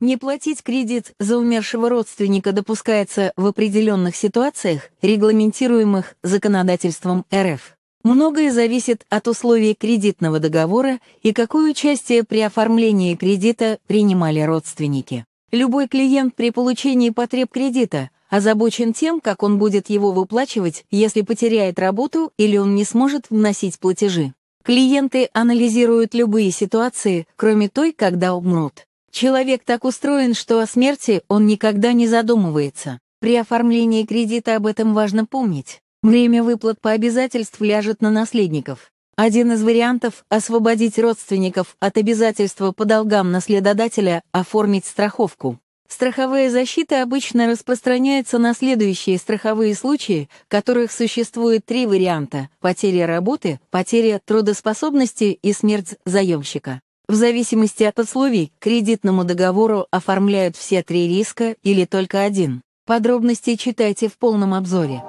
Не платить кредит за умершего родственника допускается в определенных ситуациях, регламентируемых законодательством РФ. Многое зависит от условий кредитного договора и какое участие при оформлении кредита принимали родственники. Любой клиент при получении потреб кредита озабочен тем, как он будет его выплачивать, если потеряет работу или он не сможет вносить платежи. Клиенты анализируют любые ситуации, кроме той, когда умрут. Человек так устроен, что о смерти он никогда не задумывается. При оформлении кредита об этом важно помнить. Время выплат по обязательству ляжет на наследников. Один из вариантов – освободить родственников от обязательства по долгам наследодателя оформить страховку. Страховая защита обычно распространяется на следующие страховые случаи, которых существует три варианта – потеря работы, потеря трудоспособности и смерть заемщика. В зависимости от условий, кредитному договору оформляют все три риска или только один. Подробности читайте в полном обзоре.